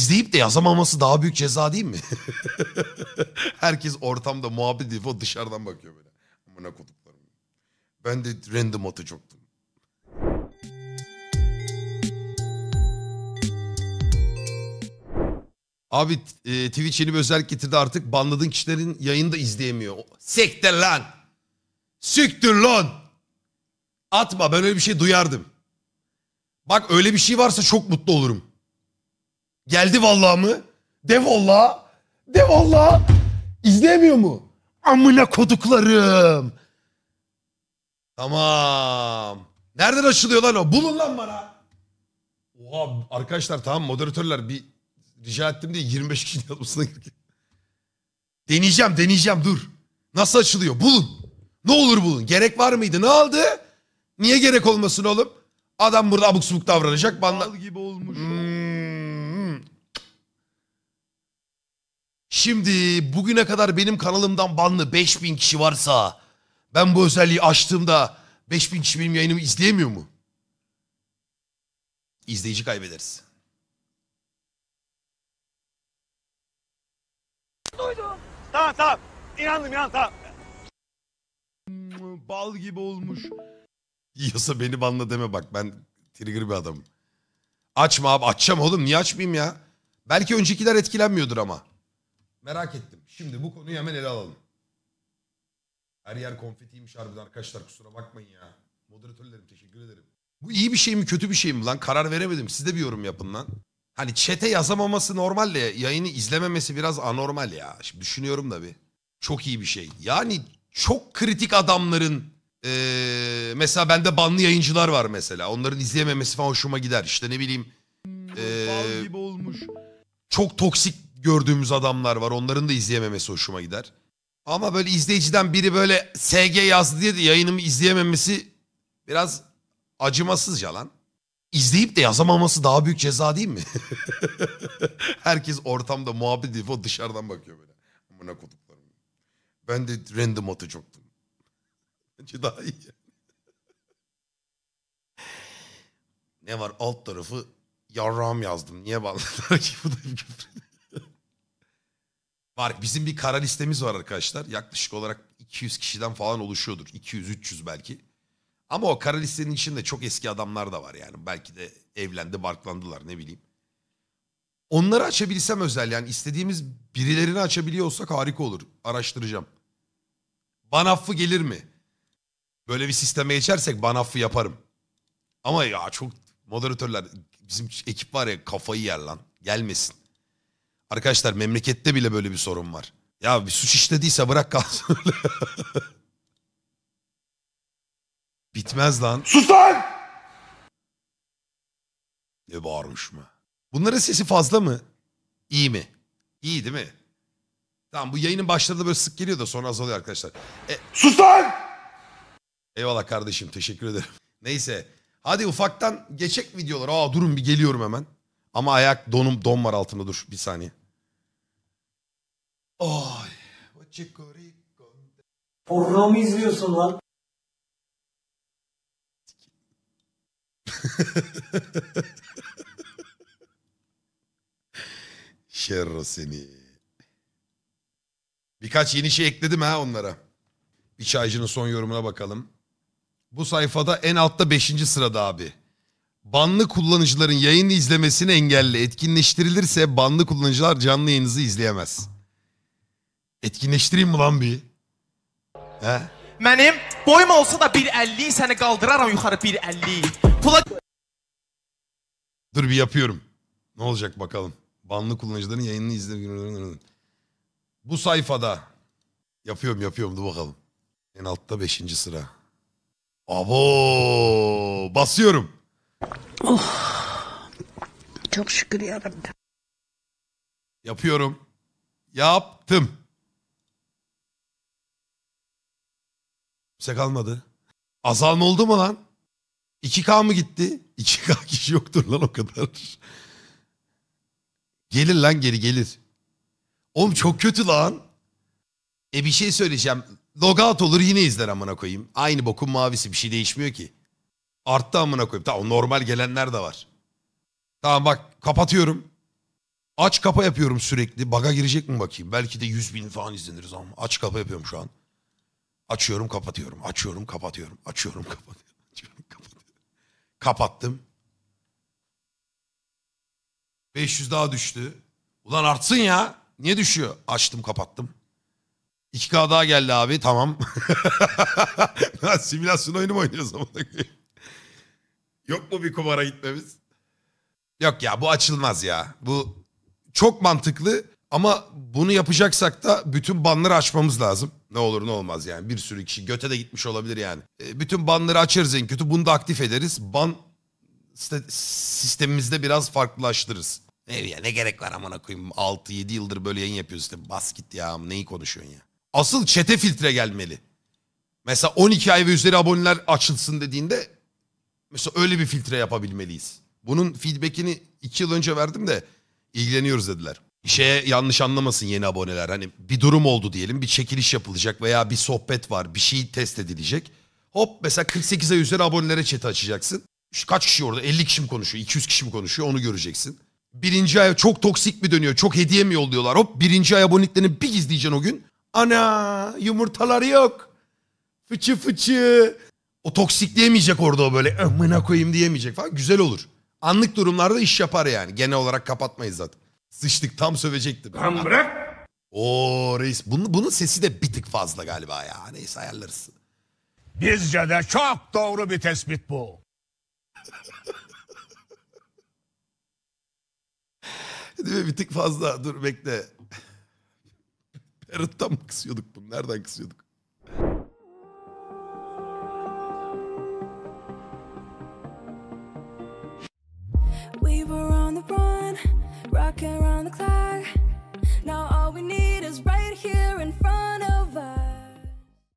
izleyip de yazamaması daha büyük ceza değil mi? Herkes ortamda muhabbet edip o dışarıdan bakıyor böyle. Amına koduklarım. Ben de random atacaktım. Abi e, Twitch yeni bir özellik getirdi artık. Banladığın kişilerin yayını da izleyemiyor. Siktir lan! Siktir lan! Atma ben öyle bir şey duyardım. Bak öyle bir şey varsa çok mutlu olurum. Geldi vallahi mı? De vallahi. De vallahi. İzleyemiyor mu? Amına koduklarım. Tamam. Nereden açılıyor lan o? Bulun lan bana. Oha arkadaşlar tamam moderatörler bir rica ettim diye 25 kişinin yazmasına girdi. Deneyeceğim deneyeceğim dur. Nasıl açılıyor? Bulun. Ne olur bulun. Gerek var mıydı? Ne aldı? Niye gerek olmasın oğlum? Adam burada abuk subuk davranacak. bana Al gibi olmuş. Hmm. Şimdi bugüne kadar benim kanalımdan banlı 5000 kişi varsa ben bu özelliği açtığımda 5000 kişi benim yayınımı izleyemiyor mu? İzleyici kaybederiz. Duydum. Tamam tamam. İnandım inandım tamam. Bal gibi olmuş. Yiyorsa beni banla deme bak ben trigger bir adamım. Açma abi açacağım oğlum niye açmayayım ya? Belki öncekiler etkilenmiyordur ama. Merak ettim. Şimdi bu konuyu hemen ele alalım. Her yer konfetiymiş harbiden arkadaşlar kusura bakmayın ya. Moderatörlerim teşekkür ederim. Bu iyi bir şey mi kötü bir şey mi lan? Karar veremedim. Siz de bir yorum yapın lan. Hani çete yazamaması normal de yayını izlememesi biraz anormal ya. Şimdi düşünüyorum da bir. Çok iyi bir şey. Yani çok kritik adamların ee, mesela bende banlı yayıncılar var mesela. Onların izleyememesi falan hoşuma gider. İşte ne bileyim. Ee, Bal gibi olmuş. Çok toksik gördüğümüz adamlar var. Onların da izleyememesi hoşuma gider. Ama böyle izleyiciden biri böyle SG yazdı diye de yayınımı izleyememesi biraz acımasızca lan. İzleyip de yazamaması daha büyük ceza değil mi? Herkes ortamda muhabbet edip o dışarıdan bakıyor böyle. Amına kutuklarım? Ben de random atacaktım. Bence daha iyi. ne var alt tarafı yarram yazdım. Niye bağladılar ki bu da bir Bizim bir kara listemiz var arkadaşlar. Yaklaşık olarak 200 kişiden falan oluşuyordur. 200-300 belki. Ama o kara listenin içinde çok eski adamlar da var yani. Belki de evlendi, barklandılar ne bileyim. Onları açabilsem özel yani istediğimiz birilerini açabiliyor harika olur. Araştıracağım. Ban affı gelir mi? Böyle bir sisteme geçersek ban affı yaparım. Ama ya çok moderatörler bizim ekip var ya kafayı yer lan. Gelmesin. Arkadaşlar memlekette bile böyle bir sorun var. Ya bir suç işlediyse bırak kalsın. Bitmez lan. Sus lan! Ne bağırmış mı? Bunların sesi fazla mı? İyi mi? İyi değil mi? Tamam bu yayının başlarında böyle sık geliyor da sonra azalıyor arkadaşlar. E... Sus lan! Eyvallah kardeşim teşekkür ederim. Neyse hadi ufaktan geçek videolar. Aa durun bir geliyorum hemen. Ama ayak donum don var altımda dur bir saniye. Ay. Porno mu izliyorsun lan? Şerro seni. Birkaç yeni şey ekledim ha onlara. Bir çaycının son yorumuna bakalım. Bu sayfada en altta 5. sırada abi. Banlı kullanıcıların yayını izlemesini engelle. Etkinleştirilirse banlı kullanıcılar canlı yayınınızı izleyemez. Etkinleştireyim mi lan bir? He? Benim boyum olsa da 1.50 seni kaldırarım yukarı 1.50. Pula... Dur bir yapıyorum. Ne olacak bakalım. Banlı kullanıcıların yayınını izle. Bu sayfada yapıyorum yapıyorum dur bakalım. En altta 5. sıra. Abo basıyorum. Oh. Çok şükür yarabbim. Yapıyorum. Yaptım. Kimse kalmadı. Azalma oldu mu lan? 2K mı gitti? 2K kişi yoktur lan o kadar. Gelir lan geri gelir. Oğlum çok kötü lan. E bir şey söyleyeceğim. Logout olur yine izler amına koyayım. Aynı bokun mavisi bir şey değişmiyor ki. Arttı amına koyayım. Tamam normal gelenler de var. Tamam bak kapatıyorum. Aç kapa yapıyorum sürekli. Baga girecek mi bakayım? Belki de 100 bin falan izleniriz ama aç kapa yapıyorum şu an. Açıyorum kapatıyorum, açıyorum kapatıyorum, açıyorum kapatıyorum, açıyorum kapatıyorum. Kapattım. 500 daha düştü. Ulan artsın ya. Niye düşüyor? Açtım kapattım. 2K daha geldi abi tamam. Simülasyon oyunu mu oynuyoruz? Yok mu bir kumara gitmemiz? Yok ya bu açılmaz ya. Bu çok mantıklı ama bunu yapacaksak da bütün banları açmamız lazım. Ne olur ne olmaz yani bir sürü kişi göte de gitmiş olabilir yani. E, bütün banları açarız en kötü bunu da aktif ederiz. Ban sistemimizde biraz farklılaştırırız. Ne, ya, ne gerek var amına koyayım 6-7 yıldır böyle yayın yapıyoruz işte bas git ya neyi konuşuyorsun ya. Asıl çete filtre gelmeli. Mesela 12 ay ve üzeri aboneler açılsın dediğinde mesela öyle bir filtre yapabilmeliyiz. Bunun feedbackini 2 yıl önce verdim de ilgileniyoruz dediler şeye yanlış anlamasın yeni aboneler. Hani bir durum oldu diyelim bir çekiliş yapılacak veya bir sohbet var bir şey test edilecek. Hop mesela 48'e 100'lere abonelere chat açacaksın. İşte kaç kişi orada 50 kişi mi konuşuyor 200 kişi mi konuşuyor onu göreceksin. Birinci ay çok toksik mi dönüyor çok hediye mi yolluyorlar hop birinci ay aboneliklerini bir gizleyeceksin o gün. Ana yumurtalar yok. Fıçı fıçı. O toksik diyemeyecek orada o böyle amına koyayım diyemeyecek falan güzel olur. Anlık durumlarda iş yapar yani genel olarak kapatmayız zaten. Sıçtık tam sövecektim. Tam bırak. O reis bunun, bunun sesi de bir tık fazla galiba ya. Neyse ayarlarız. Bizce de çok doğru bir tespit bu. Değil mi? Bir tık fazla. Dur bekle. Parrot'tan mı kısıyorduk bunu? Nereden kısıyorduk?